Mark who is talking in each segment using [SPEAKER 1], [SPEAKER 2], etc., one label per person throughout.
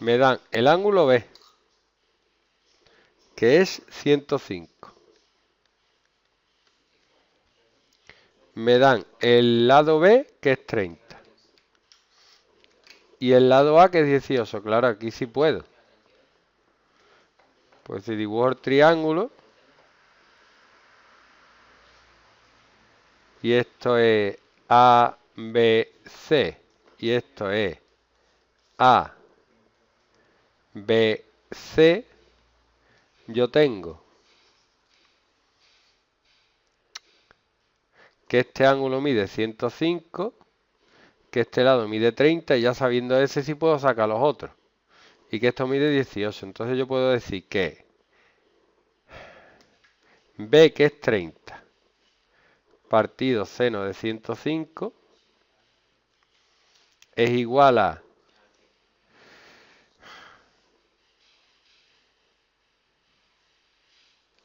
[SPEAKER 1] me dan el ángulo B, que es 105. Me dan el lado B, que es 30. Y el lado A, que es 18. Claro, aquí sí puedo. Pues si dibujo el triángulo... Y esto es A, Y esto es A, BC yo tengo que este ángulo mide 105, que este lado mide 30 y ya sabiendo ese sí puedo sacar los otros. Y que esto mide 18, entonces yo puedo decir que B que es 30 partido seno de 105 es igual a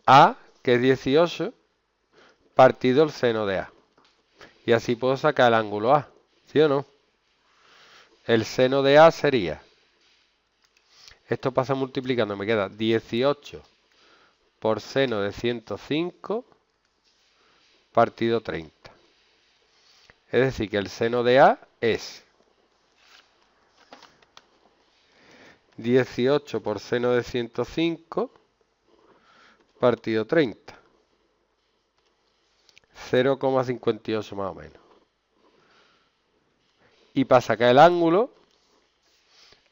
[SPEAKER 1] A, que es 18, partido el seno de A. Y así puedo sacar el ángulo A, ¿sí o no? El seno de A sería, esto pasa multiplicando, me queda 18 por seno de 105 partido 30. Es decir, que el seno de A es 18 por seno de 105 partido 30. 0,58 más o menos. Y pasa acá el ángulo,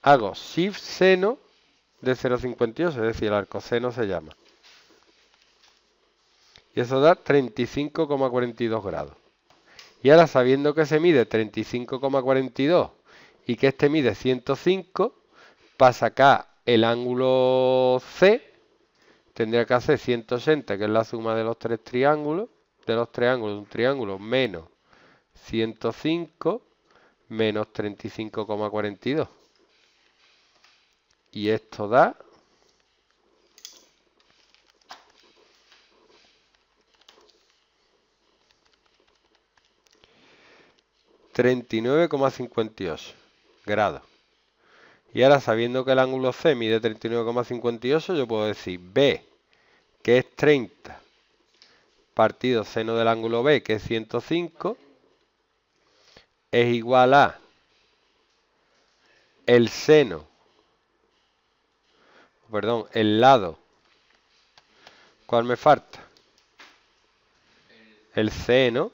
[SPEAKER 1] hago shift seno de 0,58, es decir, el arcoseno se llama. Y eso da 35,42 grados. Y ahora sabiendo que se mide 35,42 y que este mide 105, pasa acá el ángulo C, tendría que hacer 160, que es la suma de los tres triángulos, de los triángulos, un triángulo menos 105 menos 35,42. Y esto da ...39,58 grados. Y ahora sabiendo que el ángulo C mide 39,58... ...yo puedo decir B que es 30, partido seno del ángulo B, que es 105, es igual a el seno, perdón, el lado. ¿Cuál me falta? El seno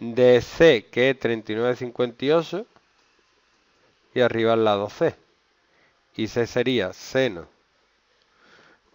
[SPEAKER 1] de C, que es 39,58, y arriba el lado C. Y C sería seno